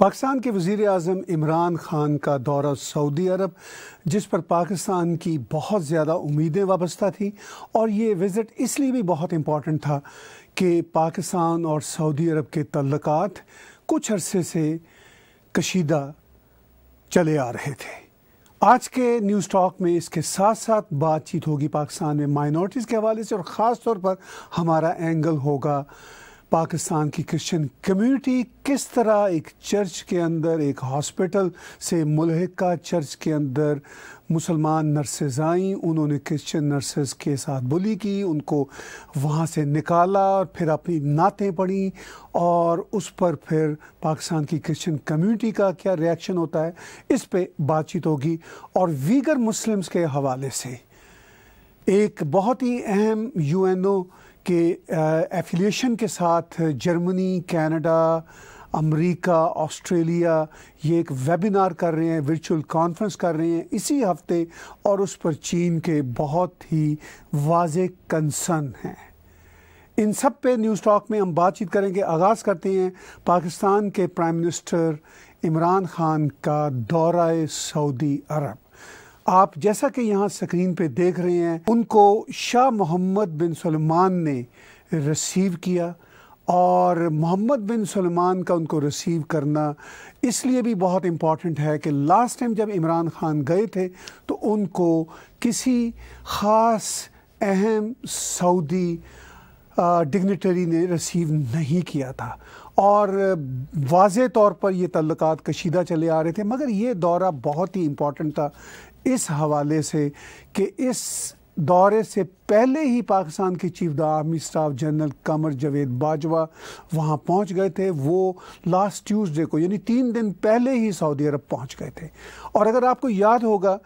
पाकिस्तान के वजीर अजम इमरान ख़ान का दौरा सऊदी अरब जिस पर पाकिस्तान की बहुत ज़्यादा उम्मीदें वाबस्ता थी और ये विज़िट इसलिए भी बहुत इम्पॉर्टेंट था कि पाकिस्तान और सऊदी अरब के तल्लक कुछ अरसे से कशीदा चले आ रहे थे आज के न्यूज़ टॉक में इसके साथ साथ बातचीत होगी पाकिस्तान में माइनॉरिटीज़ के हवाले से और ख़ास तौर पर हमारा एंगल होगा पाकिस्तान की क्रिश्चियन कम्युनिटी किस तरह एक चर्च के अंदर एक हॉस्पिटल से मुलहका चर्च के अंदर मुसलमान नर्सेज आईं उन्होंने क्रिश्चियन नर्सेज के साथ बुली की उनको वहाँ से निकाला और फिर अपनी नातें पढ़ी और उस पर फिर पाकिस्तान की क्रिश्चियन कम्युनिटी का क्या रिएक्शन होता है इस पर बातचीत होगी और वीगर मुस्लिम्स के हवाले से एक बहुत ही अहम यूएनओ कि एफिलिएशन के साथ जर्मनी कनाडा अमेरिका ऑस्ट्रेलिया ये एक वेबिनार कर रहे हैं वर्चुअल कॉन्फ्रेंस कर रहे हैं इसी हफ्ते और उस पर चीन के बहुत ही वाज कंसर्न हैं इन सब पे न्यूज़ टॉक में हम बातचीत करेंगे आगाज़ करते हैं पाकिस्तान के प्राइम मिनिस्टर इमरान खान का दौरा सऊदी अरब आप जैसा कि यहाँ स्क्रीन पे देख रहे हैं उनको शाह मोहम्मद बिन सलमान ने रिसीव किया और मोहम्मद बिन सलमान का उनको रिसीव करना इसलिए भी बहुत इम्पॉर्टेंट है कि लास्ट टाइम जब इमरान ख़ान गए थे तो उनको किसी ख़ास अहम सऊदी डिग्निटरी ने रिसीव नहीं किया था और वाज तौर पर ये तल्लक कशीदा चले आ रहे थे मगर ये दौरा बहुत ही इम्पॉर्टेंट था इस हवाले से कि इस दौरे से पहले ही पाकिस्तान के chief the army staff general Qamar Javed Bajwa वहाँ पहुँच गए थे वो लास्ट ट्यूसडे को यानी तीन दिन पहले ही सऊदी अरब पहुँच गए थे और अगर आपको याद होगा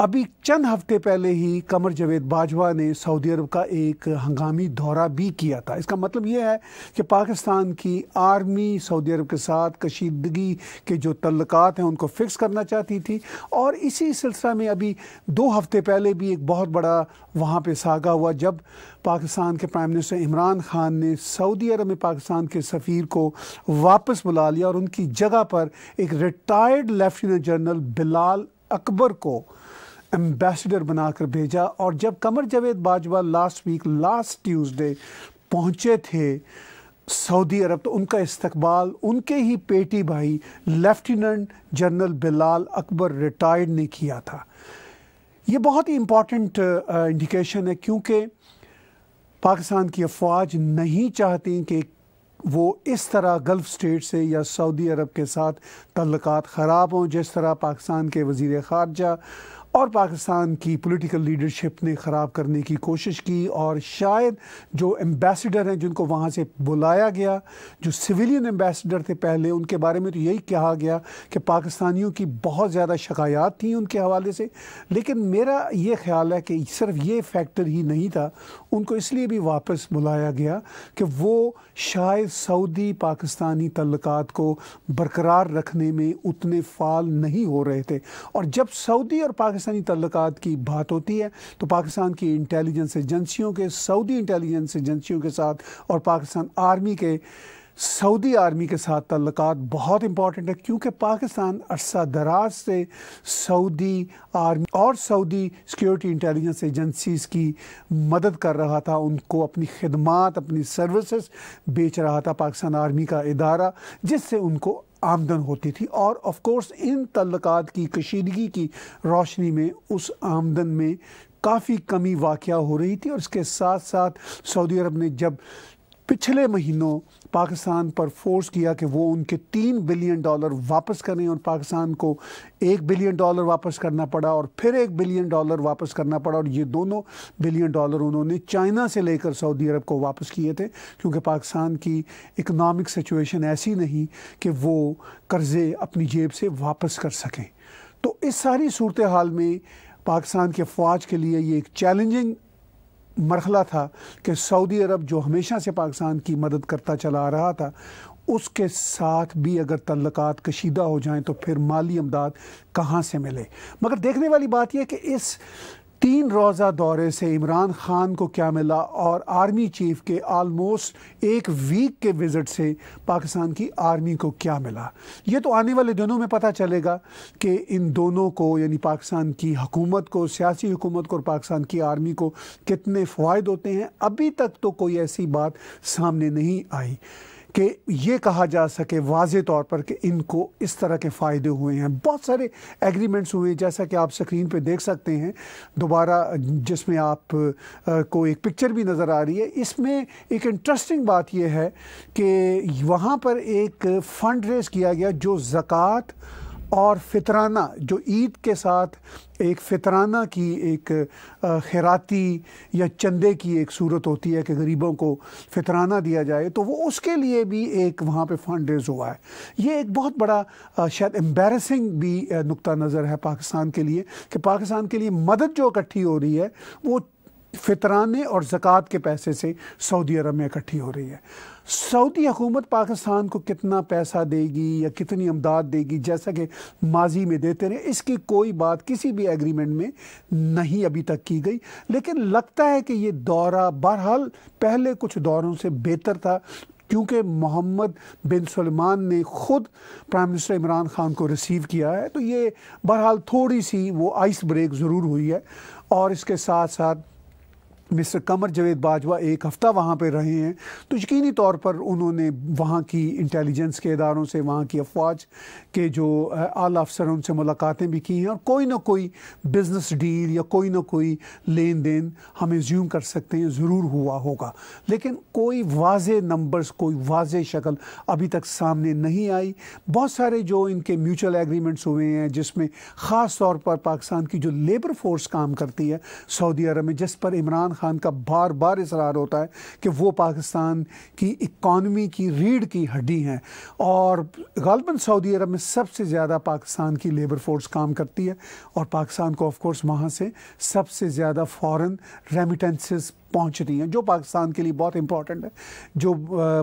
अभी चंद हफ्ते पहले ही कमर जवेद बाजवा ने सऊदी अरब का एक हंगामी दौरा भी किया था इसका मतलब यह है कि पाकिस्तान की आर्मी सऊदी अरब के साथ कशीदगी के जो तल्लक हैं उनको फ़िक्स करना चाहती थी और इसी सिलसिला में अभी दो हफ्ते पहले भी एक बहुत बड़ा वहाँ पे सागा हुआ जब पाकिस्तान के प्राइम मिनिस्टर इमरान खान ने सऊदी अरब में पाकिस्तान के सफ़ीर को वापस बुला लिया और उनकी जगह पर एक retired lieutenant general Bilal Akbar को एम्बेसडर बनाकर भेजा और जब Qamar Javed Bajwa last week last Tuesday पहुँचे थे सऊदी अरब तो उनका इस्तकबाल उनके ही पेटी भाई lieutenant general Bilal Akbar retired ने किया था ये बहुत ही इम्पॉर्टेंट इंडिकेशन uh, है क्योंकि पाकिस्तान की अफवाज नहीं चाहती कि वो इस तरह गल्फ़ स्टेट से या सऊदी अरब के साथ तल्लक़ात ख़राब हों जिस तरह पाकिस्तान के वज़ी ख़ारजा और पाकिस्तान की पॉलिटिकल लीडरशिप ने ख़राब करने की कोशिश की और शायद जो एम्बेसडर हैं जिनको वहाँ से बुलाया गया जो सिविलियन एम्बेसडर थे पहले उनके बारे में तो यही कहा गया कि पाकिस्तानियों की बहुत ज़्यादा शिकायत थी उनके हवाले से लेकिन मेरा ये ख्याल है कि सिर्फ ये फैक्टर ही नहीं था उनको इसलिए भी वापस बुलाया गया कि वो शायद सऊदी पाकिस्तानी तल्लक को बरकरार रखने में उतने फाल नहीं हो रहे थे और जब सऊदी और पाकिस्तान पाकिस्तानी तल्लक की बात होती है तो पाकिस्तान की इंटेलिजेंस एजेंसियों के सऊदी इंटेलिजेंस एजेंसियों के साथ और पाकिस्तान आर्मी के सऊदी आर्मी के साथ तल्लक बहुत इंपॉर्टेंट है क्योंकि पाकिस्तान अरसा दराज से सऊदी आर्मी और सऊदी सिक्योरिटी इंटेलिजेंस एजेंसीज की मदद कर रहा था उनको अपनी खदमात अपनी सर्विसेज बेच रहा था पाकिस्तान आर्मी का इदारा जिससे उनको आमदन होती थी और ऑफ कोर्स इन तल्लक की कशीदगी की रोशनी में उस आमदन में काफ़ी कमी वाक़ हो रही थी और इसके साथ साथ सऊदी अरब ने जब पिछले महीनों पाकिस्तान पर फोर्स किया कि वो उनके तीन बिलियन डॉलर वापस करें और पाकिस्तान को एक बिलियन डॉलर वापस करना पड़ा और फिर एक बिलियन डॉलर वापस करना पड़ा और ये दोनों बिलियन डॉलर उन्होंने चाइना से लेकर सऊदी अरब को वापस किए थे क्योंकि पाकिस्तान की इकनॉमिक सिचुएशन ऐसी नहीं कि वो कर्ज़े अपनी जेब से वापस कर सकें तो इस सारी सूरत हाल में पाकिस्तान के फौज के लिए ये एक चैलेंजिंग मरहला था कि सऊदी अरब जो हमेशा से पाकिस्तान की मदद करता चला आ रहा था उसके साथ भी अगर तल्लक़ कशीदा हो जाएं तो फिर माली अमदाद कहाँ से मिले मगर देखने वाली बात यह कि इस तीन रोज़ा दौरे से इमरान खान को क्या मिला और आर्मी चीफ के आलमोस्ट एक वीक के विज़िट से पाकिस्तान की आर्मी को क्या मिला ये तो आने वाले दिनों में पता चलेगा कि इन दोनों को यानी पाकिस्तान की हकूमत को सियासी हुकूमत को और पाकिस्तान की आर्मी को कितने फ़ायदे होते हैं अभी तक तो कोई ऐसी बात सामने नहीं आई कि ये कहा जा सके वाज तौर पर कि इनको इस तरह के फ़ायदे हुए हैं बहुत सारे एग्रीमेंट्स हुए हैं जैसा कि आप स्क्रीन पे देख सकते हैं दोबारा जिसमें आप को एक पिक्चर भी नज़र आ रही है इसमें एक इंटरेस्टिंग बात यह है कि वहाँ पर एक फ़ंड रेज किया गया जो ज़क़़त और फितराना जो ईद के साथ एक फितराना की एक खैराती या चंदे की एक सूरत होती है कि गरीबों को फितराना दिया जाए तो वो उसके लिए भी एक वहाँ पे फंड रेज हुआ है ये एक बहुत बड़ा शायद एम्बेरसिंग भी नुक्ता नज़र है पाकिस्तान के लिए कि पाकिस्तान के लिए मदद जो इकट्ठी हो रही है वो फितराने और ज़क़़त के पैसे से सऊदी अरब में इकट्ठी हो रही है सऊदी हुकूमत पाकिस्तान को कितना पैसा देगी या कितनी अमदाद देगी जैसा कि माजी में देते रहे इसकी कोई बात किसी भी एग्रीमेंट में नहीं अभी तक की गई लेकिन लगता है कि ये दौरा बहरहाल पहले कुछ दौरों से बेहतर था क्योंकि मोहम्मद बिन सलमान ने ख़ुद प्राइम मिनिस्टर इमरान ख़ान को रिसीव किया है तो ये बहरहाल थोड़ी सी वो आइस ब्रेक ज़रूर हुई है और इसके साथ साथ मिस्टर कमर जवेद बाजवा एक हफ़्ता वहाँ पर रहे हैं तो यकीनी तौर पर उन्होंने वहाँ की इंटेलिजेंस के इदारों से वहाँ की अफवाज के जो आला हैं उनसे मुलाकातें भी की हैं और कोई ना कोई बिज़नेस डील या कोई ना कोई लेन देन हम एज्यूम कर सकते हैं ज़रूर हुआ होगा लेकिन कोई वाज नंबर्स कोई वाज शक्ल अभी तक सामने नहीं आई बहुत सारे जो इनके म्यूचुअल एग्रीमेंट्स हुए हैं जिसमें ख़ास तौर पर पाकिस्तान की जो लेबर फोर्स काम करती है सऊदी अरब में जिस पर इमरान खान खान का बार बार इसरार होता है कि वो पाकिस्तान की इकॉनमी की रीढ़ की हड्डी हैं और गालबन सऊदी अरब में सबसे ज़्यादा पाकिस्तान की लेबर फोर्स काम करती है और पाकिस्तान को ऑफकोर्स वहाँ से सबसे ज़्यादा फॉरेन रेमिटेंसेस पहुंच रही हैं जो पाकिस्तान के लिए बहुत इंपॉर्टेंट है जो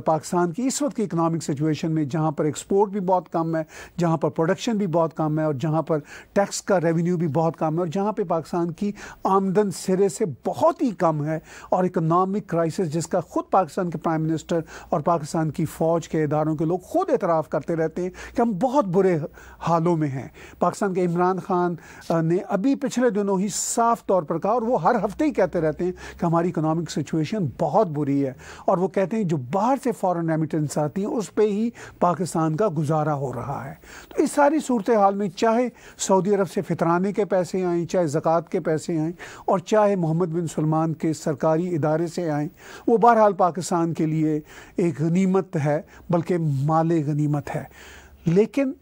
पाकिस्तान की इस वक्त की इकनॉमिक सिचुएशन में जहाँ पर एक्सपोर्ट भी बहुत कम है जहाँ पर प्रोडक्शन भी बहुत कम है और जहाँ पर टैक्स का रेवेन्यू भी बहुत कम है और जहाँ पर पाकिस्तान की आमदन सिरे से बहुत ही कम है और इकनॉमिक क्राइसिस जिसका खुद पाकिस्तान के प्राइम मिनिस्टर और पाकिस्तान की फ़ौज के इदारों के लोग खुद एतराफ़ करते रहते हैं कि हम बहुत बुरे हालों में हैं पाकिस्तान के इमरान खान ने अभी पिछले दिनों ही साफ तौर पर कहा और वो हर हफ्ते ही कहते रहते हैं कि हमारी इकोनॉमिक सिचुएशन बहुत बुरी है और वो कहते हैं जो बाहर से फॉरेन रेमिटेंस आती हैं उस पर ही पाकिस्तान का गुजारा हो रहा है तो इस सारी सूरत हाल में चाहे सऊदी अरब से फितराने के पैसे आएँ चाहे ज़क़़त के पैसे आएँ और चाहे मोहम्मद बिन सलमान के सरकारी इदारे से आएँ वो बहरहाल पाकिस्तान के लिए एक गनीमत है बल्कि माल गनीमत है लेकिन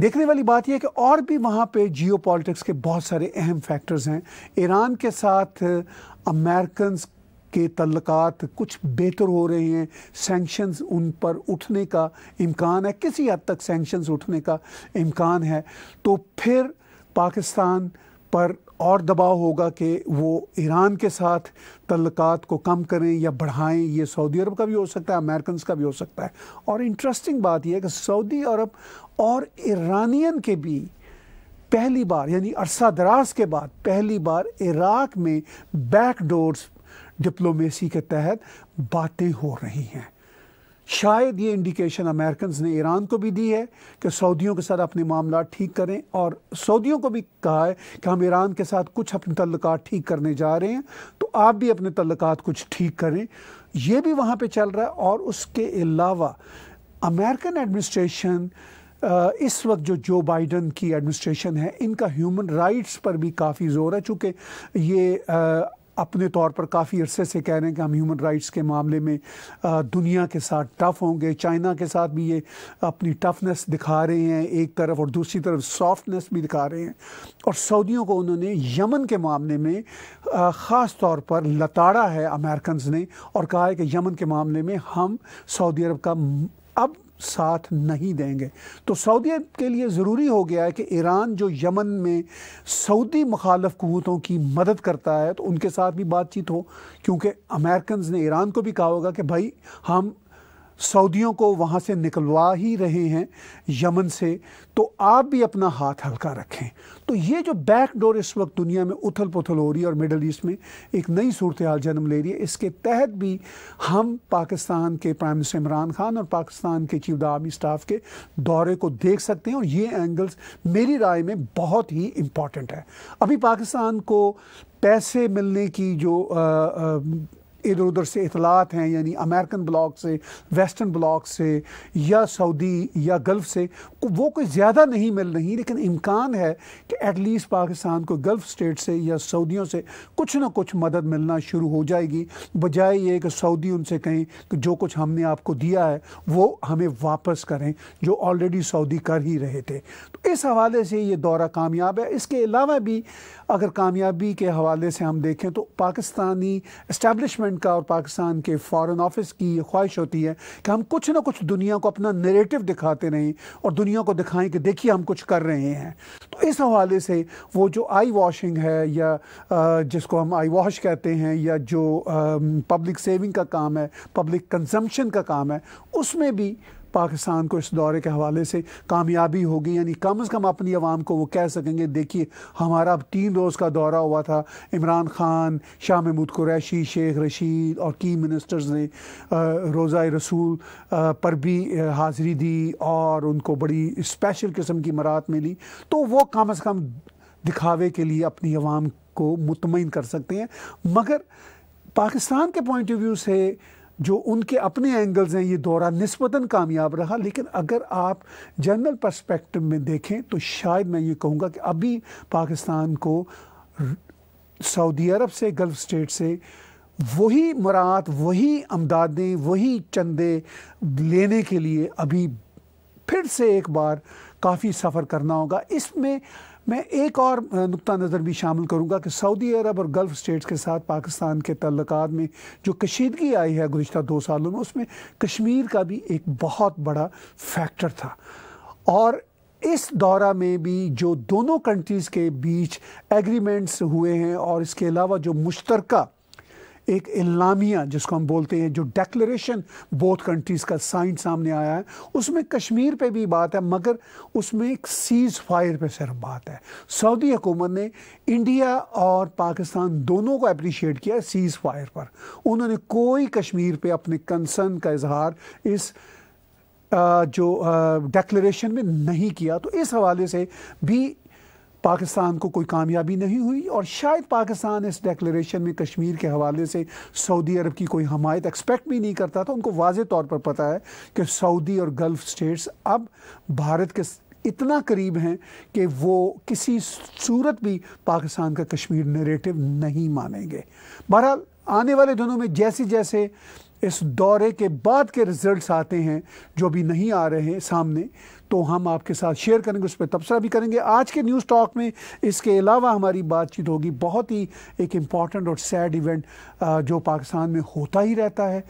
देखने वाली बात यह है कि और भी वहाँ पे जियो के बहुत सारे अहम फैक्टर्स हैं ईरान के साथ अमेरिकन के तल्लक़ात कुछ बेहतर हो रहे हैं सैंक्शंस उन पर उठने का इम्कान है किसी हद तक सैंक्शंस उठने का इम्कान है तो फिर पाकिस्तान पर और दबाव होगा कि वो ईरान के साथ तल्लक़ात को कम करें या बढ़ाएं ये सऊदी अरब का भी हो सकता है अमेरिकन का भी हो सकता है और इंटरेस्टिंग बात यह है कि सऊदी अरब और ईरानियन के भी पहली बार यानी अरसा दराज के बाद पहली बार इराक़ में बैकडोर्स डिप्लोमेसी के तहत बातें हो रही हैं शायद ये इंडिकेशन अमेरिकन ने ईरान को भी दी है कि सऊदियों के साथ अपने मामला ठीक करें और सऊदियों को भी कहा है कि हम ईरान के साथ कुछ अपने तल्लक ठीक करने जा रहे हैं तो आप भी अपने तल्लक कुछ ठीक करें ये भी वहाँ पर चल रहा है और उसके अलावा अमेरिकन एडमिनिस्ट्रेशन इस वक्त जो जो बाइडन की एडमिनिस्ट्रेशन है इनका ह्यूमन राइट्स पर भी काफ़ी जोर है चूँकि ये अपने तौर पर काफ़ी अरसे से कह रहे हैं कि हम ह्यूमन राइट्स के मामले में दुनिया के साथ टफ़ होंगे चाइना के साथ भी ये अपनी टफनेस दिखा रहे हैं एक तरफ और दूसरी तरफ सॉफ्टनेस भी दिखा रहे हैं और सऊदियों को उन्होंने यमन के मामले में ख़ास तौर पर लताड़ा है अमेरिकन ने और कहा है कि यमन के मामले में हम सऊदी अरब का साथ नहीं देंगे तो सऊदी अरब के लिए ज़रूरी हो गया है कि ईरान जो यमन में सऊदी मुखालफ कुतों की मदद करता है तो उनके साथ भी बातचीत हो क्योंकि अमेरिकन ने ईरान को भी कहा होगा कि भाई हम सऊदियों को वहाँ से निकलवा ही रहे हैं यमन से तो आप भी अपना हाथ हल्का रखें तो ये जो बैकडोर इस वक्त दुनिया में उथल पुथल हो रही है और मिडल ईस्ट में एक नई सूरत हाल जन्म ले रही है इसके तहत भी हम पाकिस्तान के प्राइम मिनिस्टर इमरान खान और पाकिस्तान के चीफ आर्मी स्टाफ के दौरे को देख सकते हैं और ये एंगल्स मेरी राय में बहुत ही इम्पॉर्टेंट है अभी पाकिस्तान को पैसे मिलने की जो आ, आ, इधर उधर से इतलात हैं यानी अमेरिकन ब्लॉक से वेस्टर्न ब्लॉक से या सऊदी या गल्फ़ से वो कोई ज़्यादा नहीं मिल रही लेकिन इम्कान है कि एटलीस्ट पाकिस्तान को गल्फ़ स्टेट से या सऊदियों से कुछ ना कुछ मदद मिलना शुरू हो जाएगी बजाय ये कि सऊदी उनसे कहें कि जो कुछ हमने आपको दिया है वो हमें वापस करें जो ऑलरेडी सऊदी कर ही रहे थे तो इस हवाले से ये दौरा कामयाब है इसके अलावा भी अगर कामयाबी के हवाले से हम देखें तो पाकिस्तानी इस्टबलिशमेंट गवर्नमेंट का और पाकिस्तान के फॉरेन ऑफिस की ये ख्वाहिश होती है कि हम कुछ ना कुछ दुनिया को अपना नरेटिव दिखाते रहें और दुनिया को दिखाएं कि देखिए हम कुछ कर रहे हैं तो इस हवाले से वो जो आई वॉशिंग है या जिसको हम आई वॉश कहते हैं या जो पब्लिक सेविंग का काम है पब्लिक कंजम्पशन का काम है उसमें भी पाकिस्तान को इस दौरे के हवाले से कामयाबी होगी यानी कम अज़ कम अपनी आवाम को वो कह सकेंगे देखिए हमारा अब तीन रोज़ का दौरा हुआ था इमरान खान शाह महमूद कुरैशी शेख रशीद और की मिनिस्टर्स ने रोज़ा रसूल पर भी हाज़िरी दी और उनको बड़ी स्पेशल किस्म की मरात में ली तो वो कम अज़ कम दिखावे के लिए अपनी आवाम को मुतमिन कर सकते हैं मगर पाकिस्तान के पॉइंट ऑफ व्यू से जो उनके अपने एंगल्स हैं ये दौरा नस्बता कामयाब रहा लेकिन अगर आप जनरल पर्सपेक्टिव में देखें तो शायद मैं ये कहूँगा कि अभी पाकिस्तान को सऊदी अरब से गल्फ़ स्टेट से वही मरात वही अमदादें वही चंदे लेने के लिए अभी फिर से एक बार काफ़ी सफ़र करना होगा इसमें मैं एक और नुक़ नज़र भी शामिल करूँगा कि सऊदी अरब और गल्फ़ स्टेट्स के साथ पाकिस्तान के तल्लक में जो कशीदगी आई है गुज्त दो सालों में उसमें कश्मीर का भी एक बहुत बड़ा फैक्टर था और इस दौरा में भी जो दोनों कंट्रीज़ के बीच एग्रीमेंट्स हुए हैं और इसके अलावा जो मुश्तरका एक इलामिया जिसको हम बोलते हैं जो डेक्लेशन बोथ कंट्रीज़ का साइन सामने आया है उसमें कश्मीर पे भी बात है मगर उसमें एक सीज़ फायर पर सिर्फ बात है सऊदी हुकूमत ने इंडिया और पाकिस्तान दोनों को अप्रिशिएट किया सीज़ फायर पर उन्होंने कोई कश्मीर पर अपने कंसर्न का इजहार इस जो डेक्लेशन में नहीं किया तो इस हवाले से भी पाकिस्तान को कोई कामयाबी नहीं हुई और शायद पाकिस्तान इस डेक्लेशन में कश्मीर के हवाले से सऊदी अरब की कोई हमायत एक्सपेक्ट भी नहीं करता था उनको वाज तौर पर पता है कि सऊदी और गल्फ़ स्टेट्स अब भारत के इतना करीब हैं कि वो किसी सूरत भी पाकिस्तान का कश्मीर नरेटिव नहीं मानेंगे बहरहाल आने वाले दिनों में जैसे जैसे इस दौरे के बाद के रिजल्ट्स आते हैं जो भी नहीं आ रहे हैं सामने तो हम आपके साथ शेयर करेंगे उस पर तबसरा भी करेंगे आज के न्यूज़ टॉक में इसके अलावा हमारी बातचीत होगी बहुत ही एक इम्पॉर्टेंट और सैड इवेंट जो पाकिस्तान में होता ही रहता है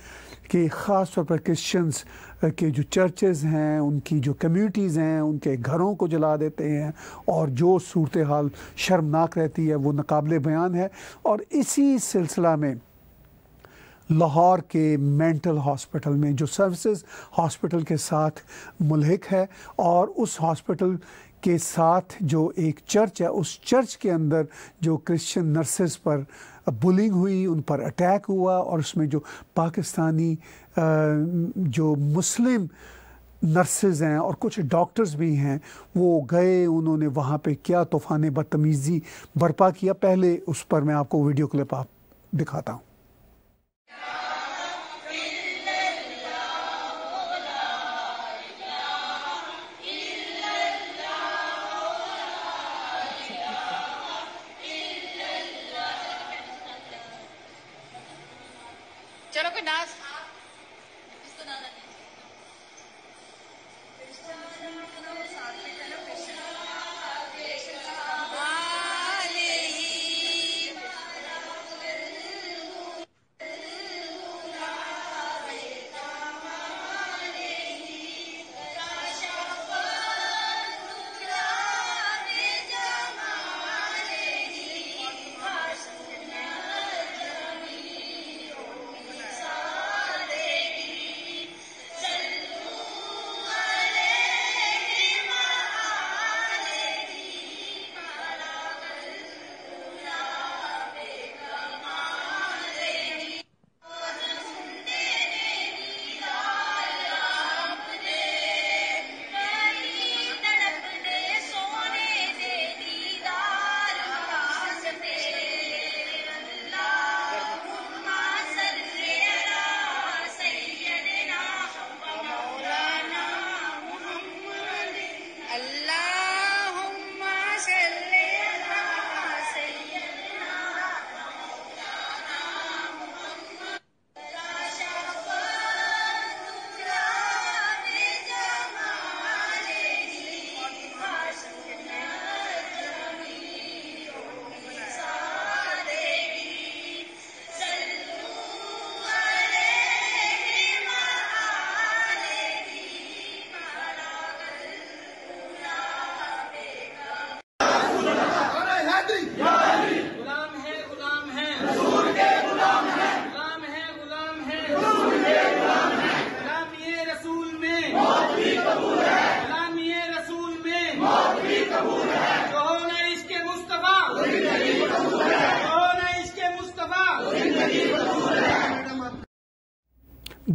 कि ख़ास तौर पर क्रिश्चियंस के जो चर्चेज़ हैं उनकी जो कम्यूनिटीज़ हैं उनके घरों को जला देते हैं और जो सूरत हाल शर्मनाक रहती है वो नाकबले बयान है और इसी सिलसिला में लाहौर के मेंटल हॉस्पिटल में जो सर्विसेज हॉस्पिटल के साथ मुलहक है और उस हॉस्पिटल के साथ जो एक चर्च है उस चर्च के अंदर जो क्रिश्चियन नर्सेस पर बुलिंग हुई उन पर अटैक हुआ और उसमें जो पाकिस्तानी जो मुस्लिम नर्सेज हैं और कुछ डॉक्टर्स भी हैं वो गए उन्होंने वहाँ पे क्या तूफ़ान बदतमीज़ी बर्पा किया पहले उस पर मैं आपको वीडियो क्लिप आप दिखाता हूँ No!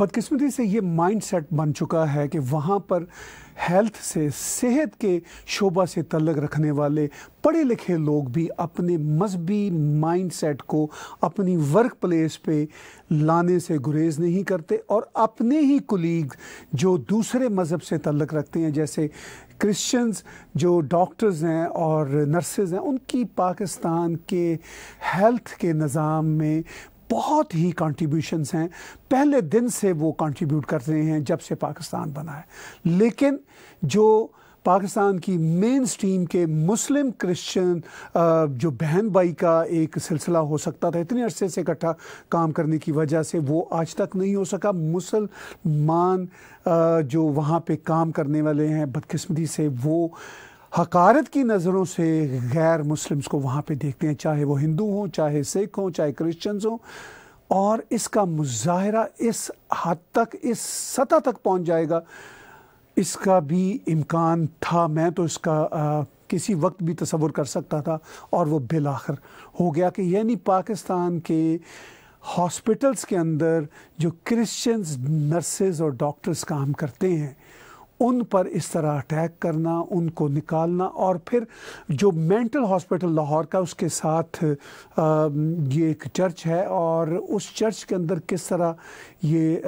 बदकिस्मती से ये माइंडसेट बन चुका है कि वहाँ पर हेल्थ से सेहत के शोबा से तलक रखने वाले पढ़े लिखे लोग भी अपने मजहबी माइंडसेट को अपनी वर्क प्लेस पर लाने से गुरेज नहीं करते और अपने ही कुलीग जो दूसरे मज़हब से तलक रखते हैं जैसे क्रिश्चियंस जो डॉक्टर्स हैं और नर्सेज हैं उनकी पाकिस्तान के हेल्थ के निज़ाम में बहुत ही कंट्रीब्यूशंस हैं पहले दिन से वो कंट्रीब्यूट कर रहे हैं जब से पाकिस्तान बना है लेकिन जो पाकिस्तान की मेन स्ट्रीम के मुस्लिम क्रिश्चियन जो बहन भाई का एक सिलसिला हो सकता था इतने अरसे से इकट्ठा काम करने की वजह से वो आज तक नहीं हो सका मुसलमान जो वहाँ पे काम करने वाले हैं बदकिस्मती से वो हकारत की नज़रों से गैर मुस्लिम्स को वहाँ पे देखते हैं चाहे वो हिंदू हों चाहे सिख हों चाहे क्रिश्चन हों और इसका मुजाहरा इस हद तक इस सतह तक पहुँच जाएगा इसका भी इम्कान था मैं तो इसका आ, किसी वक्त भी तस्वुर कर सकता था और वह बिल आखिर हो गया कि यानी पाकिस्तान के हॉस्पिटल्स के अंदर जो क्रिश्चन्स नर्सेज और डॉक्टर्स काम करते हैं उन पर इस तरह अटैक करना उनको निकालना और फिर जो मेंटल हॉस्पिटल लाहौर का उसके साथ ये एक चर्च है और उस चर्च के अंदर किस तरह ये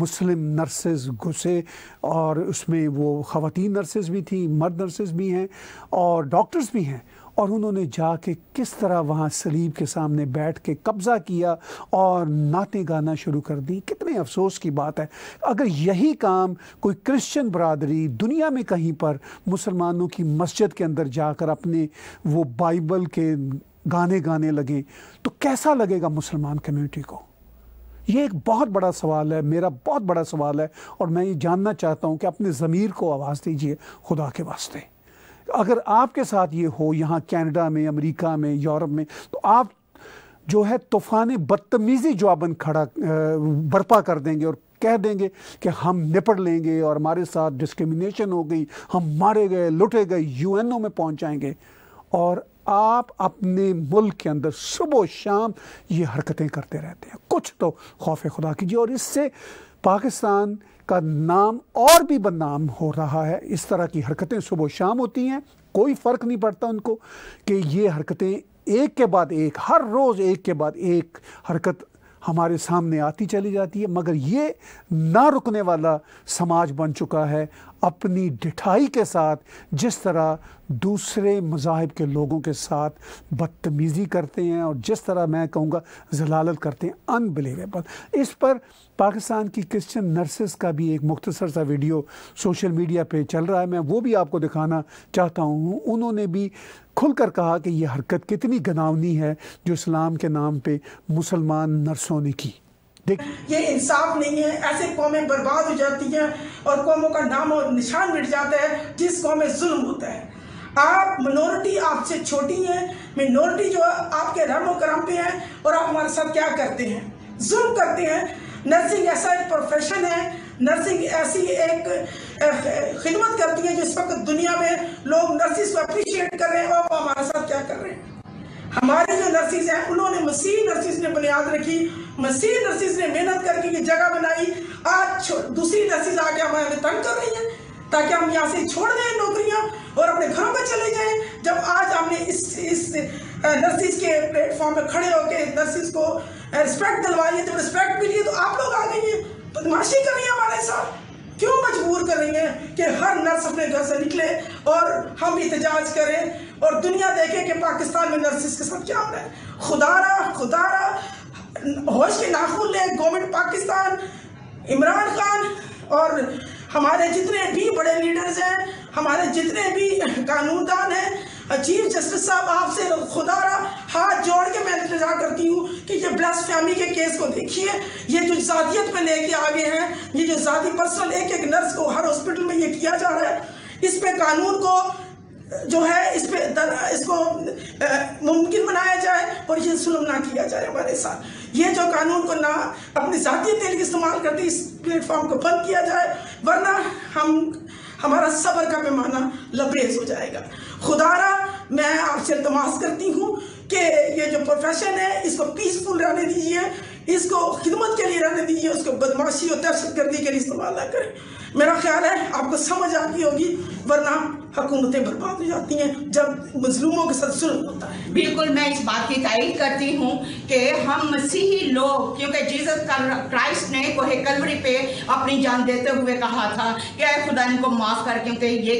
मुस्लिम नर्सेज घुसे और उसमें वो ख़वान नर्सेज भी थी मर्द नर्सेज भी हैं और डॉक्टर्स भी हैं और उन्होंने जाके किस तरह वहाँ सलीब के सामने बैठ के कब्ज़ा किया और नाते गाना शुरू कर दी कितने अफसोस की बात है अगर यही काम कोई क्रिश्चियन बरदरी दुनिया में कहीं पर मुसलमानों की मस्जिद के अंदर जाकर अपने वो बाइबल के गाने गाने लगें तो कैसा लगेगा मुसलमान कम्यूनिटी को ये एक बहुत बड़ा सवाल है मेरा बहुत बड़ा सवाल है और मैं ये जानना चाहता हूँ कि अपने ज़मीर को आवाज़ दीजिए खुदा के वास्ते अगर आपके साथ ये हो यहाँ कैनेडा में अमेरिका में यूरोप में तो आप जो है तूफान बदतमीज़ी जवाबन खड़ा बर्पा कर देंगे और कह देंगे कि हम निपट लेंगे और हमारे साथ डिस्क्रिमिनेशन हो गई हम मारे गए लुटे गए यूएनओ में पहुंच जाएंगे और आप अपने मुल्क के अंदर सुबह शाम ये हरकतें करते रहते हैं कुछ तो खौफ खुदा कीजिए और इससे पाकिस्तान का नाम और भी बदनाम हो रहा है इस तरह की हरकतें सुबह शाम होती हैं कोई फ़र्क नहीं पड़ता उनको कि ये हरकतें एक के बाद एक हर रोज़ एक के बाद एक हरकत हमारे सामने आती चली जाती है मगर ये ना रुकने वाला समाज बन चुका है अपनी डिठाई के साथ जिस तरह दूसरे मजाहब के लोगों के साथ बदतमीज़ी करते हैं और जिस तरह मैं कहूँगा जलालत करते हैं अनबिलीवेबल इस पर पाकिस्तान की क्रिश्चन नर्सिस का भी एक मुख्तसर सा वीडियो सोशल मीडिया पर चल रहा है मैं वो भी आपको दिखाना चाहता हूँ उन्होंने भी खुलकर कहा कि यह हरकत कितनी गनावनी है जो इस्लाम के नाम पर मुसलमान नर्सों ने की ये इंसाफ नहीं है ऐसे कौमें बर्बाद हो जाती हैं और कौमों का नाम और निशान मिट जाता है जिस कौम में जुल्म होता है आप मिनोरिटी आपसे छोटी है मिनोरिटी जो आपके रहमो करम पे है और आप हमारे साथ क्या करते हैं जुल्म करते हैं नर्सिंग ऐसा एक प्रोफेशन है नर्सिंग ऐसी एक खिदमत करती है जिस वक्त दुनिया में लोग नर्सिस को अप्रिशिएट कर रहे हैं और हमारे साथ क्या कर रहे हैं हमारे जो नर्सिस हैं उन्होंने मसीह नर्सिस ने बुनियाद रखी मसीह नर्सिस ने मेहनत करके ये जगह बनाई आज दूसरी नर्सिस आके हमें तंग कर रही है ताकि हम यहाँ से छोड़ दें नौकरियाँ और अपने घरों में चले जाए जब आज हमने इस इस नर्सिस के प्लेटफॉर्म में खड़े होकर नर्सिस को रिस्पेक्ट दिलवाई है तो रिस्पेक्ट मिली है तो आप लोग आ गई हैं बदमाशी कर रही है हमारे साथ क्यों मजबूर करेंगे कि हर नर्स अपने घर से निकले और हम इतजाज करें और दुनिया देखे कि पाकिस्तान में नर्सिस के साथ क्या हो रहा है खुदारा खुदारा होश के नाखून ले गवर्नमेंट पाकिस्तान इमरान खान और हमारे जितने भी बड़े लीडर्स हैं हमारे जितने भी कानूनदान हैं चीफ जस्टिस साहब आपसे खुदा रहा हाथ जोड़ के मैं इंतजार करती हूँ कि ये ब्लस फैमिली के केस को देखिए ये जो जातियत में लेके आगे हैं ये जो जाति पर्सनल एक एक नर्स को हर हॉस्पिटल में ये किया जा रहा है इस पे कानून को जो है इस पे दर, इसको मुमकिन बनाया जाए और ये जुल्म ना किया जाए हमारे साथ ये जो कानून को ना अपनी जातीय तेल इस्तेमाल करते इस प्लेटफॉर्म को बंद किया जाए वरना हम हमारा सबर का पैमाना लबरेज हो जाएगा खुदारा मैं आपसे तमाश करती हूँ कि ये जो प्रोफेशन है इसको पीसफुल रहने दीजिए इसको खिदमत के लिए रहने दीजिए उसको बदमाशी और दहशत गर्दी के लिए इस्तेमाल ना करें मेरा ख्याल है आपको समझ आती होगी वरना हुकूमतें बर्बाद हो जाती हैं जब मजलूमों के साथ जुल्म होता है बिल्कुल मैं इस बात की तायद करती हूँ कि हम मसीही लोग क्योंकि जीसस का क्राइस्ट ने कोहे कलवरी पे अपनी जान देते हुए कहा था कि खुदा इनको माफ़ कर क्योंकि ये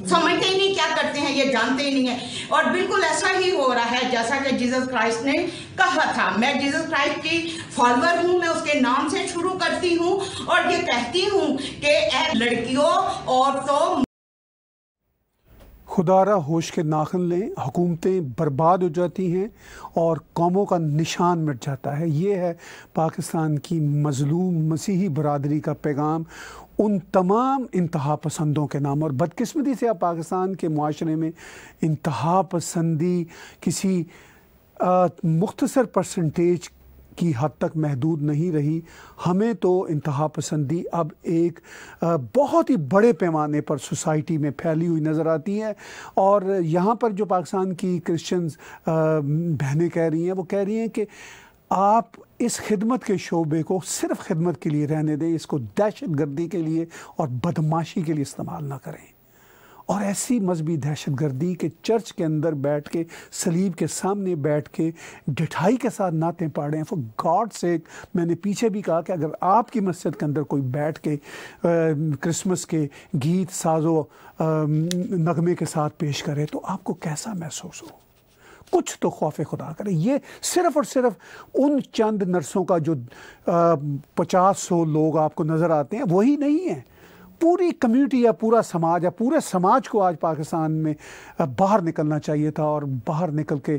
समझते ही नहीं क्या करते हैं ये जानते ही नहीं है और बिल्कुल ऐसा ही हो रहा है जैसा कि जीसस क्राइस्ट ने कहा था मैं जीसस क्राइस्ट की फॉलोअर हूँ मैं उसके नाम से शुरू करती हूँ और ये कहती हूँ कि ए लड़कियों और तो खुदारा होश के नाखन लें हुकूमतें बर्बाद हो जाती हैं और कौमों का निशान मिट जाता है ये है पाकिस्तान की मजलूम मसीही बरदरी का पैगाम उन तमाम इंतहा पसंदों के नाम और बदकस्मती से आप पाकिस्तान के माशरे में इंतहा पसंदी किसी मुख्तसर परसेंटेज की हद तक महदूद नहीं रही हमें तो इंतहा पसंदी अब एक बहुत ही बड़े पैमाने पर सोसाइटी में फैली हुई नज़र आती है और यहाँ पर जो पाकिस्तान की क्रिश्चियंस बहनें कह रही हैं वो कह रही हैं कि आप इस खिदमत के शोबे को सिर्फ खिदमत के लिए रहने दें इसको दहशत गर्दी के लिए और बदमाशी के लिए इस्तेमाल ना करें और ऐसी मजहबी दहशत गर्दी के चर्च के अंदर बैठ के सलीब के सामने बैठ के डिठाई के साथ नाते पाड़ें फॉर गॉड से मैंने पीछे भी कहा कि अगर आपकी मस्जिद के अंदर कोई बैठ के क्रिसमस के गीत साजो नगमे के साथ पेश करे तो आपको कैसा महसूस हो कुछ तो खौफ खुदा करे ये सिर्फ़ और सिर्फ उन चंद नर्सों का जो पचास सौ लोग आपको नज़र आते हैं वही नहीं है पूरी कम्युनिटी या पूरा समाज या पूरे समाज को आज पाकिस्तान में बाहर निकलना चाहिए था और बाहर निकल के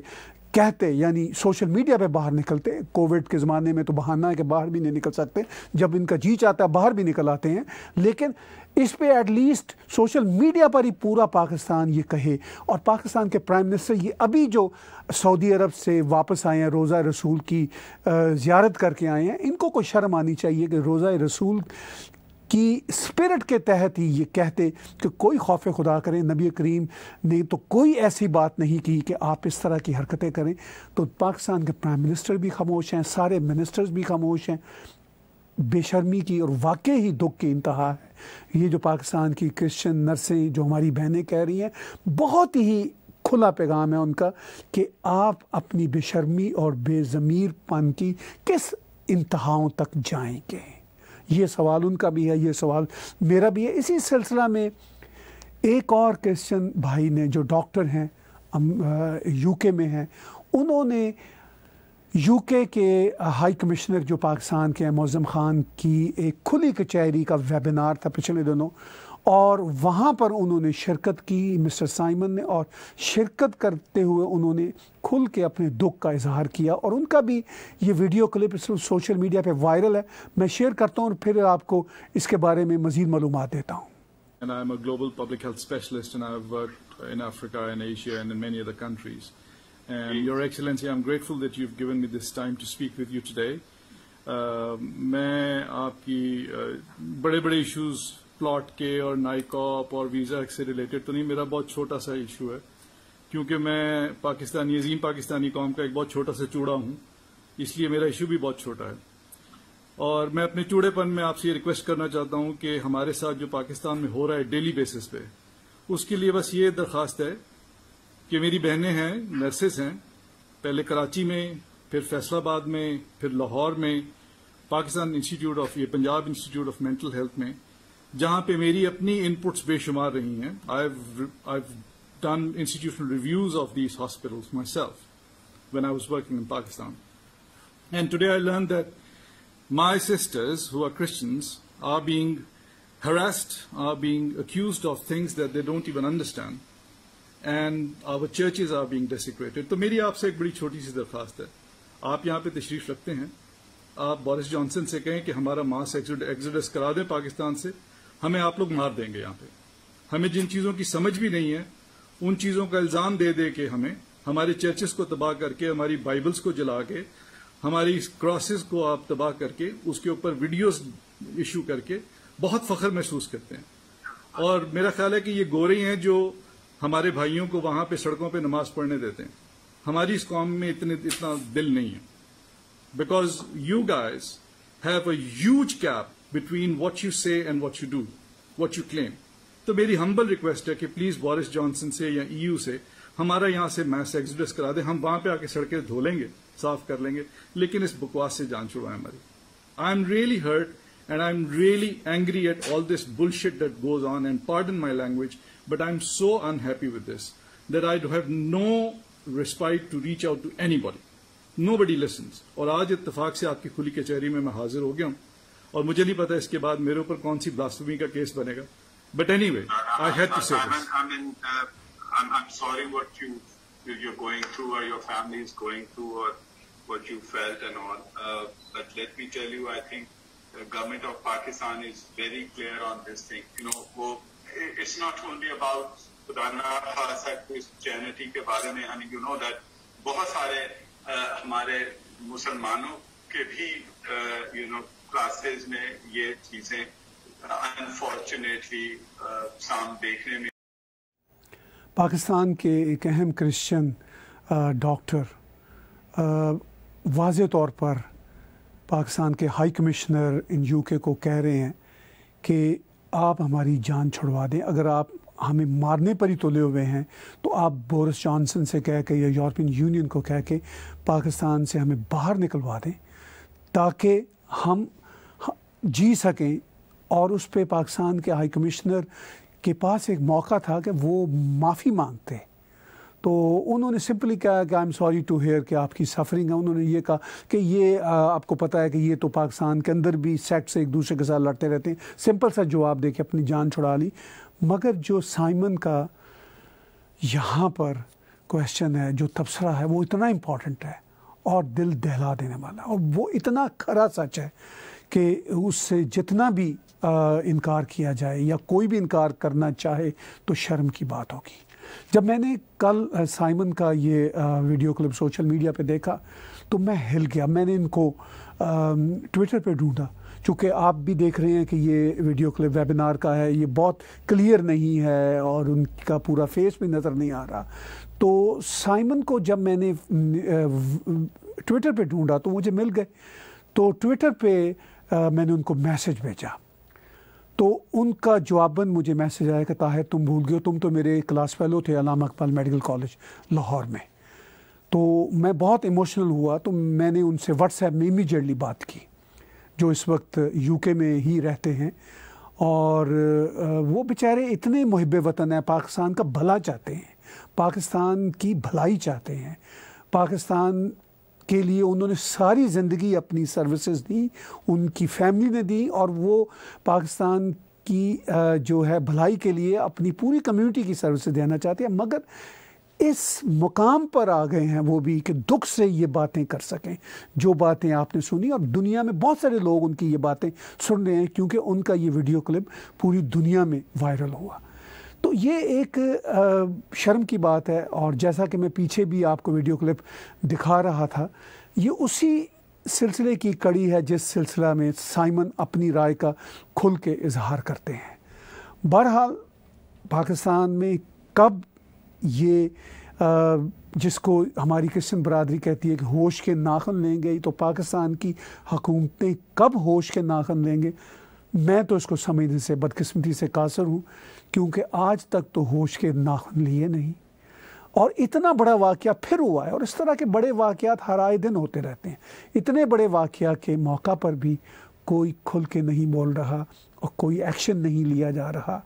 कहते यानी सोशल मीडिया पे बाहर निकलते कोविड के ज़माने में तो बहाना है कि बाहर भी नहीं निकल सकते जब इनका जी चाहता है बाहर भी निकल आते हैं लेकिन इस पे एटलीस्ट सोशल मीडिया पर ही पूरा पाकिस्तान ये कहे और पाकिस्तान के प्राइम मिनिस्टर ये अभी जो सऊदी अरब से वापस आए हैं रोज़ा रसूल की ज़्यारत करके आए हैं इनको कोई शर्म आनी चाहिए कि रोज़ा रसूल की स्पिरिट के तहत ही ये कहते कि कोई खौफ खुदा करें नबी करीम ने तो कोई ऐसी बात नहीं की कि आप इस तरह की हरकतें करें तो पाकिस्तान के प्राइम मिनिस्टर भी खामोश हैं सारे मिनिस्टर्स भी खामोश हैं बेशर्मी की और वाकई ही दुख की इंतहा है ये जो पाकिस्तान की क्रिश्चियन नर्सें जो हमारी बहनें कह रही हैं बहुत ही खुला पैगाम है उनका कि आप अपनी बेशर्मी और बेज़मीर पन की किस इंतहाओं तक जाएंगे ये सवाल उनका भी है ये सवाल मेरा भी है इसी सिलसिला में एक और क्रिश्चन भाई ने जो डॉक्टर हैं यूके में हैं उन्होंने यूके के हाई कमिश्नर जो पाकिस्तान के मौज़म ख़ान की एक खुली कचहरी का वेबिनार था पिछले दिनों और वहाँ पर उन्होंने शिरकत की मिस्टर साइमन ने और शिरकत करते हुए उन्होंने खुल के अपने दुख का इजहार किया और उनका भी ये वीडियो क्लिप इस सोशल मीडिया पे वायरल है मैं शेयर करता हूँ और फिर आपको इसके बारे में मज़ीद मालूम देता हूँ And a global public health specialist and worked in Africa Asia and in many other countries. And Your Excellency, I'm grateful that you've given me this time to speak with you today. Uh, मैं आपकी बड़े बड़े issues plot के और NICOP और visa से related तो नहीं मेरा बहुत छोटा सा इशू है क्योंकि मैं पाकिस्तानी अजीम पाकिस्तानी कौम का एक बहुत छोटा सा चूड़ा हूं इसलिए मेरा इशू भी बहुत छोटा है और मैं अपने चूड़ेपन में आपसे ये रिक्वेस्ट करना चाहता हूं कि हमारे साथ जो पाकिस्तान में हो रहा है डेली बेसिस पे उसके लिए बस ये दरखास्त है ये मेरी बहनें हैं नर्सेस हैं पहले कराची में फिर फैसलाबाद में फिर लाहौर में पाकिस्तान इंस्टीट्यूट ऑफ ये Punjab institute of mental health में जहां पे मेरी अपनी इनपुट्स बेशुमार रही हैं I I done institutional reviews of these hospital myself when I was working in Pakistan and today I learn that my sisters who are Christians are being harassed, are being accused of things that they don't even understand. And our churches are being desecrated तो मेरी आपसे एक बड़ी छोटी सी दरखास्त है आप यहां पे तशरीफ रखते हैं आप बोरिस जॉनसन से कहें कि हमारा मास एग्जोडस करा दें पाकिस्तान से हमें आप लोग मार देंगे यहां पे हमें जिन चीज़ों की समझ भी नहीं है उन चीज़ों का इल्ज़ाम दे दे के हमें हमारे चर्चेस को तबाह करके हमारी बाइबल्स को जला के हमारी क्रॉसेस को आप तबाह करके उसके ऊपर वीडियोस इशू करके बहुत फख्र महसूस करते हैं और मेरा ख्याल है कि ये गोरे हैं जो हमारे भाइयों को वहां पे सड़कों पे नमाज पढ़ने देते हैं हमारी इस कॉम में इतने इतना दिल नहीं है because you guys have a cap gap between what you say and what you do what you claim तो मेरी हम्बल रिक्वेस्ट है कि प्लीज बोरिस जॉनसन से या ईयू e से हमारा यहां से मैस एक्सप्रेस करा दे हम वहां पे आके सड़कें धो लेंगे साफ कर लेंगे लेकिन इस बकवास से जान छुड़वाएं हमारी I am really hurt and I am really angry at all this this date goes on and part in my language But I'm so unhappy with this that I have no respite to reach out to anybody. Nobody listens. Or आज इतफाक से आपकी खुली कचहरी में मैं हाजिर हो गया हूँ और मुझे नहीं पता इसके बाद मेरे ऊपर कौन सी ब्लास्टमी से uh, I'm, I'm sorry what you you're going through or your family is going through or what you felt and all. Uh, but let me tell you, I think the government of Pakistan is very clear on this thing. You know, it's not only about खुदाना के बारे में यानी you know that बहुत सारे uh, हमारे मुसलमानों के भी यू नो क्लासेस में ये चीजें अनफॉर्चुनेटली शाम देखने में पाकिस्तान के एक अहम क्रिश्चियन डॉक्टर वाज तौर पर पाकिस्तान के हाई कमिश्नर इन यूके को कह रहे हैं कि आप हमारी जान छुड़वा दें अगर आप हमें मारने पर ही तुले हुए हैं तो आप बोरिस जॉनसन से कह के या यूरोपियन यूनियन को कह के पाकिस्तान से हमें बाहर निकलवा दें ताकि हम जी सकें और उस पर पाकिस्तान के हाई कमिश्नर के पास एक मौका था कि वो माफ़ी मांगते तो उन्होंने सिंपली कहा कि I am sorry to hear कि आपकी सफरिंग है उन्होंने ये कहा कि ये आपको पता है कि ये तो पाकिस्तान के अंदर भी सेट से एक दूसरे के साथ लड़ते रहते हैं सिंपल सा जवाब दे के अपनी जान छुड़ा ली मगर जो साइमन का यहाँ पर क्वेश्चन है जो तबसरा है वो इतना इम्पॉर्टेंट है और दिल दहला देने वाला और वो इतना खरा सच है कि उससे जितना भी इनकार किया जाए या कोई भी इनकार करना चाहे तो शर्म की बात होगी जब मैंने कल साइमन का ये वीडियो क्लिप सोशल मीडिया पे देखा तो मैं हिल गया मैंने इनको ट्विटर पे ढूंढा चूँकि आप भी देख रहे हैं कि ये वीडियो क्लिप वेबिनार का है ये बहुत क्लियर नहीं है और उनका पूरा फेस भी नज़र नहीं आ रहा तो साइमन को जब मैंने ट्विटर पे ढूंढा तो मुझे मिल गए तो ट्विटर पे मैंने उनको मैसेज भेजा तो उनका जवाबन मुझे मैसेज आया कहता है तुम भूल गए तुम तो मेरे क्लास फेलो थे अलाम अकबाल मेडिकल कॉलेज लाहौर में तो मैं बहुत इमोशनल हुआ तो मैंने उनसे व्हाट्सएप में इमीजिएटली बात की जो इस वक्त यूके में ही रहते हैं और वो बेचारे इतने मुहब वतन हैं पाकिस्तान का भला चाहते हैं पाकिस्तान की भलाई चाहते हैं पाकिस्तान के लिए उन्होंने सारी ज़िंदगी अपनी सर्विसेज दी उनकी फैमिली ने दी और वो पाकिस्तान की जो है भलाई के लिए अपनी पूरी कम्युनिटी की सर्विसेज देना चाहते हैं मगर इस मुकाम पर आ गए हैं वो भी कि दुख से ये बातें कर सकें जो बातें आपने सुनी और दुनिया में बहुत सारे लोग उनकी ये बातें सुन रहे हैं क्योंकि उनका ये वीडियो क्लिप पूरी दुनिया में वायरल हुआ तो ये एक शर्म की बात है और जैसा कि मैं पीछे भी आपको वीडियो क्लिप दिखा रहा था ये उसी सिलसिले की कड़ी है जिस सिलसिला में साइमन अपनी राय का खुल के इजहार करते हैं बहरहाल पाकिस्तान में कब ये जिसको हमारी क्रिश्चन बरदरी कहती है कि होश के नाखन लेंगे तो पाकिस्तान की हकूमतें कब होश के नाखन लेंगे मैं तो इसको समझने से बदकिस्मती से कासर हूँ क्योंकि आज तक तो होश के नाखन लिए नहीं और इतना बड़ा वाक़ फिर हुआ है और इस तरह के बड़े वाक़ात हर आए दिन होते रहते हैं इतने बड़े वाक़ के मौका पर भी कोई खुल के नहीं बोल रहा और कोई एक्शन नहीं लिया जा रहा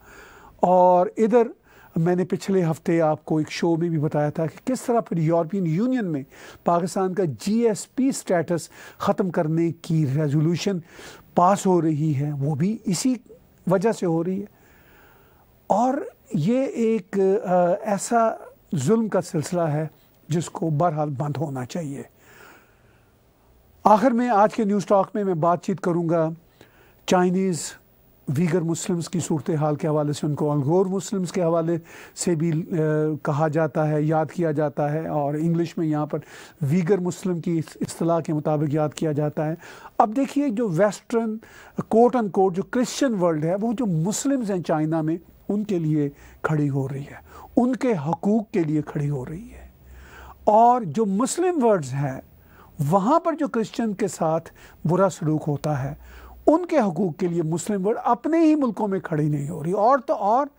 और इधर मैंने पिछले हफ्ते आपको एक शो में भी बताया था कि किस तरह फिर यूरोपियन यूनियन में पाकिस्तान का जीएसपी स्टेटस ख़त्म करने की रेजोल्यूशन पास हो रही है वो भी इसी वजह से हो रही है और ये एक आ, ऐसा जुल्म का सिलसिला है जिसको बहरहाल बंद होना चाहिए आखिर में आज के न्यूज़ टॉक में मैं बातचीत करूँगा चाइनीज़ वीगर मुस्लिम्स की सूरत हाल के हवाले से उनको अलगोर मुस्लिम्स के हवाले से भी आ, कहा जाता है याद किया जाता है और इंग्लिश में यहाँ पर वीगर मुस्लिम की असलाह के मुताबिक याद किया जाता है अब देखिए जो वेस्टर्न कोट एंड कोर्ट जो क्रिश्चियन वर्ल्ड है वो जो मुस्लिम्स हैं चाइना में उनके लिए खड़ी हो रही है उनके हकूक़ के लिए खड़ी हो रही है और जो मुस्लिम वर्ड्स हैं वहाँ पर जो क्रिश्चन के साथ बुरा सलूक होता है उनके हकूक़ के लिए मुस्लिम वर्ल्ड अपने ही मुल्कों में खड़ी नहीं हो रही और तो और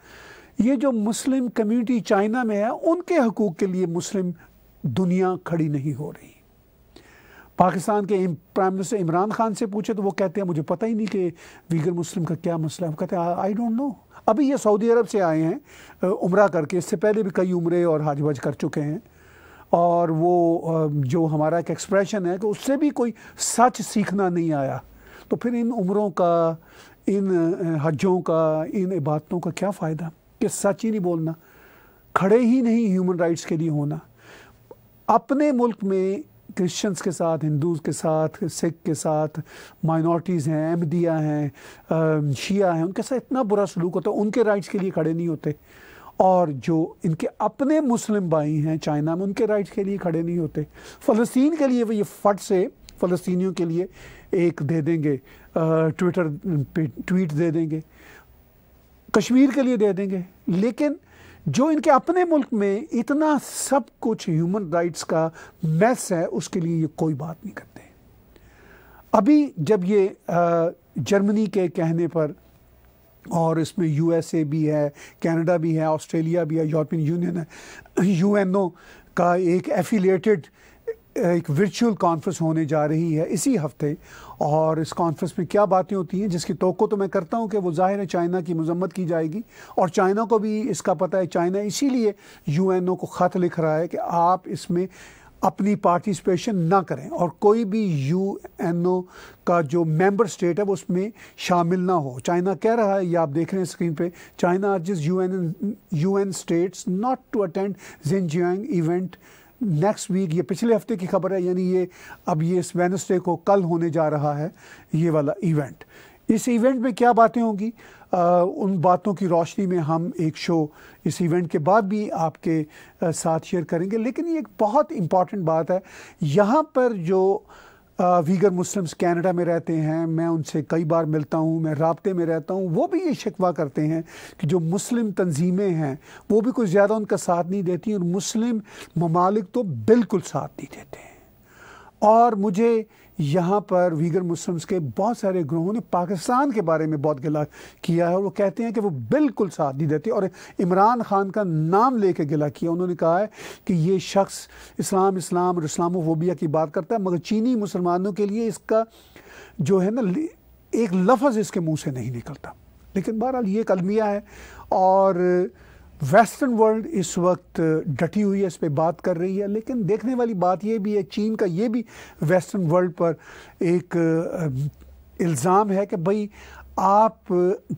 ये जो मुस्लिम कम्युनिटी चाइना में है उनके हकूक़ के लिए मुस्लिम दुनिया खड़ी नहीं हो रही पाकिस्तान के प्राइम मिनिस्टर इमरान खान से पूछे तो वो कहते हैं मुझे पता ही नहीं कि वीगर मुस्लिम का क्या मसला है वो कहते हैं आई डोंट नो अभी ये सऊदी अरब से आए हैं उम्र करके इससे पहले भी कई उम्रे और हाज वज कर चुके हैं और वो जो हमारा एक एक्सप्रेशन है कि उससे भी कोई सच सीखना नहीं आया तो फिर इन उम्रों का इन हजों का इन इबादतों का क्या फ़ायदा कि सच ही नहीं बोलना खड़े ही नहीं ह्यूमन राइट्स के लिए होना अपने मुल्क में क्रिश्चियंस के साथ हिंदूज के साथ सिख के साथ माइनॉरिटीज़ हैं अहमदिया हैं शिया हैं उनके साथ इतना बुरा सलूक होता है उनके राइट्स के लिए खड़े नहीं होते और जो इनके अपने मुस्लिम भाई हैं चाइना में उनके राइट्स के लिए खड़े नहीं होते फ़लस्तीन के लिए वो ये फट से फ़लस्तियों के लिए एक दे देंगे ट्विटर पे ट्वीट दे देंगे कश्मीर के लिए दे देंगे लेकिन जो इनके अपने मुल्क में इतना सब कुछ ह्यूमन राइट्स का मैस है उसके लिए ये कोई बात नहीं करते अभी जब ये जर्मनी के कहने पर और इसमें यूएसए भी है कनाडा भी है ऑस्ट्रेलिया भी है यूरोपियन यूनियन है यूएनओ का एक एफिलेटेड एक वर्चुअल कॉन्फ्रेंस होने जा रही है इसी हफ्ते और इस कॉन्फ्रेंस में क्या बातें होती हैं जिसकी तो तो मैं करता हूं कि वो ज़ाहिर है चाइना की मजम्मत की जाएगी और चाइना को भी इसका पता है चाइना इसीलिए यूएनओ को ख़त लिख रहा है कि आप इसमें अपनी पार्टिसिपेशन ना करें और कोई भी यू एन ओ का जो मेंबर स्टेट है वो उसमें शामिल ना हो चाइना कह रहा है ये आप देख रहे हैं स्क्रीन पे चाइना जिस U N U N states not to attend जिन इवेंट नेक्स्ट वीक ये पिछले हफ्ते की खबर है यानी ये अब ये इस वेनसडे को कल होने जा रहा है ये वाला इवेंट इस इवेंट में क्या बातें होंगी उन बातों की रोशनी में हम एक शो इस इवेंट के बाद भी आपके साथ शेयर करेंगे लेकिन ये एक बहुत इम्पॉर्टेंट बात है यहाँ पर जो वीगर मुस्लिम्स कनाडा में रहते हैं मैं उनसे कई बार मिलता हूं मैं रबते में रहता हूं वो भी ये शिकवा करते हैं कि जो मुस्लिम तंजीमें हैं वो भी कुछ ज़्यादा उनका साथ नहीं देती और मुस्लिम ममालिक तो बिल्कुल साथ नहीं देते हैं और मुझे यहाँ पर वीगर मुस्लिम्स के बहुत सारे ग्रोहों ने पाकिस्तान के बारे में बहुत गिला किया है और वो कहते हैं कि वो बिल्कुल साथ नहीं देते और इमरान खान का नाम ले कर गिला किया उन्होंने कहा है कि ये शख्स इस्लाम इस्लाम और इस्लाम वोबिया की बात करता है मगर चीनी मुसलमानों के लिए इसका जो है ना एक लफज इसके मुँह से नहीं निकलता लेकिन बहरहाल ये एक अलमिया है और वेस्टर्न वर्ल्ड इस वक्त डटी हुई है इस पर बात कर रही है लेकिन देखने वाली बात यह भी है चीन का ये भी वेस्टर्न वर्ल्ड पर एक इल्ज़ाम है कि भाई आप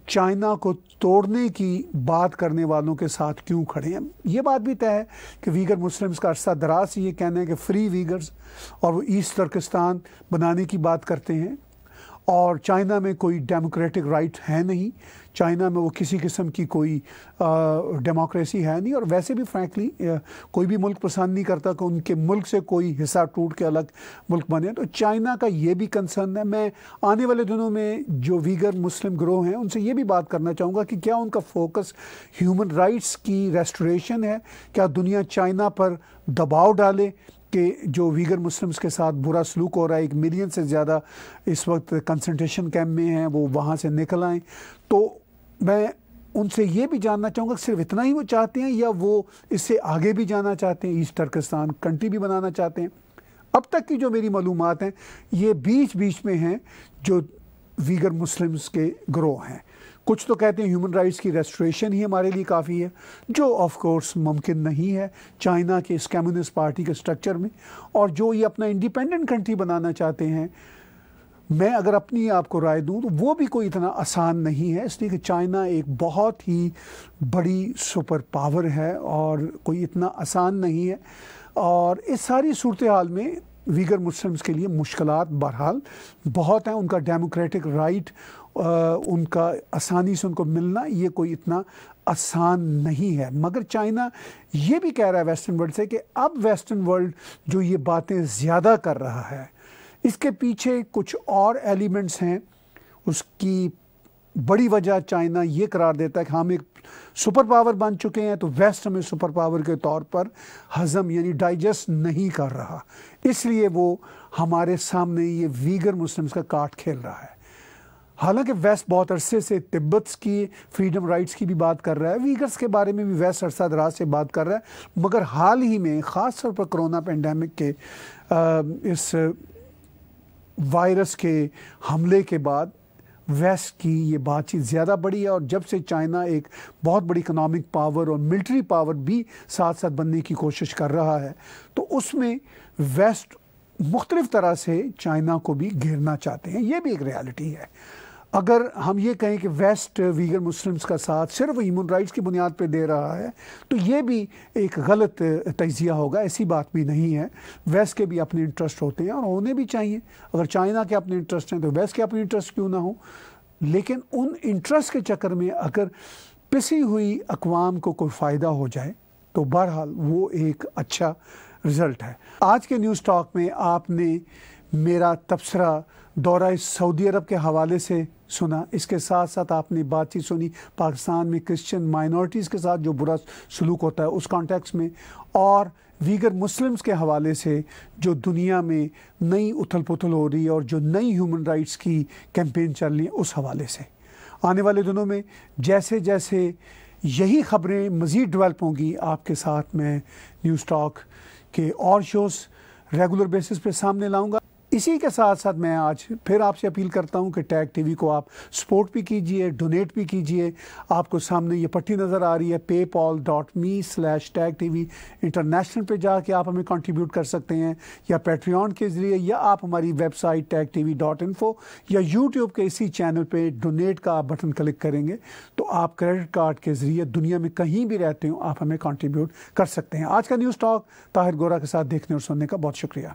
चाइना को तोड़ने की बात करने वालों के साथ क्यों खड़े हैं ये बात भी तय है कि वीगर मुस्लिम्स का अरसा दराज ये कहना है कि फ्री वीगर्स और वो ईस्ट तुर्किस्तान बनाने की बात करते हैं और चाइना में कोई डेमोक्रेटिक राइट है नहीं चाइना में वो किसी किस्म की कोई डेमोक्रेसी है नहीं और वैसे भी फ्रैंकली कोई भी मुल्क पसंद नहीं करता कि उनके मुल्क से कोई हिस्सा टूट के अलग मुल्क बने तो चाइना का ये भी कंसर्न है मैं आने वाले दिनों में जो वीगर मुस्लिम ग्रोह हैं उनसे ये भी बात करना चाहूँगा कि क्या उनका फोकस ह्यूमन राइट्स की रेस्टोरेशन है क्या दुनिया चाइना पर दबाव डाले कि जो वीगर मुस्लिम्स के साथ बुरा सलूक हो रहा है एक मिलियन से ज़्यादा इस वक्त कंसनट्रेशन कैम्प में हैं वो वहाँ से निकल आएँ तो मैं उनसे ये भी जानना चाहूँगा सिर्फ इतना ही वो चाहते हैं या वो इससे आगे भी जाना चाहते हैं ईस्ट तर्कस्तान कंट्री भी बनाना चाहते हैं अब तक की जो मेरी मालूम हैं ये बीच बीच में हैं जो वीगर मुस्लिम्स के ग्रोह हैं कुछ तो कहते हैं ह्यूमन राइट्स की रेस्ट्रेशन ही हमारे लिए काफ़ी है जो ऑफ कोर्स मुमकिन नहीं है चाइना के इस कम्युनिस्ट पार्टी के स्ट्रक्चर में और जो ये अपना इंडिपेंडेंट कंट्री बनाना चाहते हैं मैं अगर अपनी आपको राय दूं तो वो भी कोई इतना आसान नहीं है इसलिए कि चाइना एक बहुत ही बड़ी सुपर पावर है और कोई इतना आसान नहीं है और इस सारी सूरत हाल में वीगर मुस्लिम्स के लिए मुश्किल बहरहाल बहुत हैं उनका डेमोक्रेटिक राइट उनका आसानी से उनको मिलना ये कोई इतना आसान नहीं है मगर चाइना ये भी कह रहा है वेस्टर्न वर्ल्ड से कि अब वेस्टर्न वर्ल्ड जो ये बातें ज़्यादा कर रहा है इसके पीछे कुछ और एलिमेंट्स हैं उसकी बड़ी वजह चाइना ये करार देता है कि हम एक सुपर पावर बन चुके हैं तो वेस्ट हमें सुपर पावर के तौर पर हज़म यानी डाइजेस्ट नहीं कर रहा इसलिए वो हमारे सामने ये वीगर मुस्लिम्स का काट खेल रहा है हालांकि वेस्ट बहुत अरसे से तिब्बत की फ्रीडम राइट्स की भी बात कर रहा है वीगर्स के बारे में भी वेस्ट अरसा दराज से बात कर रहा है मगर हाल ही में ख़ास तौर पर कोरोना पेंडेमिक के आ, इस वायरस के हमले के बाद वेस्ट की ये बातचीत ज़्यादा बढ़ी है और जब से चाइना एक बहुत बड़ी इकनॉमिक पावर और मिलिट्री पावर भी साथ साथ बनने की कोशिश कर रहा है तो उसमें वेस्ट मुख्तलिफ तरह से चाइना को भी घेरना चाहते हैं ये भी एक रियलिटी है अगर हम ये कहें कि वेस्ट वीगर मुस्लिम्स का साथ सिर्फ ह्यूमन राइट्स की बुनियाद पर दे रहा है तो ये भी एक गलत तजिया होगा ऐसी बात भी नहीं है वेस्ट के भी अपने इंटरेस्ट होते हैं और होने भी चाहिए अगर चाइना के अपने इंटरेस्ट हैं तो वेस्ट के अपने इंटरेस्ट क्यों ना हो लेकिन उन इंटरेस्ट के चक्कर में अगर पिसी हुई अकवाम को कोई फ़ायदा हो जाए तो बहरहाल वो एक अच्छा रिज़ल्ट है आज के न्यूज़ टॉक में आपने मेरा तबसरा दौरा सऊदी अरब के हवाले से सुना इसके साथ साथ आपने बातचीत सुनी पाकिस्तान में क्रिश्चियन माइनॉरिटीज़ के साथ जो बुरा सलूक होता है उस कॉन्टेक्स में और वीगर मुस्लिम्स के हवाले से जो दुनिया में नई उथल पुथल हो रही है और जो नई ह्यूमन राइट्स की कैंपेन चल रही है उस हवाले से आने वाले दिनों में जैसे जैसे यही खबरें मज़ीद डिवेल्प होंगी आपके साथ मैं न्यूज़ टॉक के और शोज़ रेगुलर बेसिस पर सामने लाऊँगा इसी के साथ साथ मैं आज फिर आपसे अपील करता हूं कि टैग टीवी को आप सपोर्ट भी कीजिए डोनेट भी कीजिए आपको सामने ये पट्टी नज़र आ रही है PayPal dot me slash tag T V international पर जाके आप हमें कंट्रीब्यूट कर सकते हैं या पेट्रियन के ज़रिए या आप हमारी website tag T V dot info या यूट्यूब के इसी चैनल पर डोनेट का आप बटन क्लिक करेंगे तो आप क्रेडिट कार्ड के ज़रिए दुनिया में कहीं भी रहते हो आप हमें कॉन्ट्रीब्यूट कर सकते हैं आज का न्यूज़ टॉक ताहिर गोरा के साथ देखने और सुनने का बहुत शुक्रिया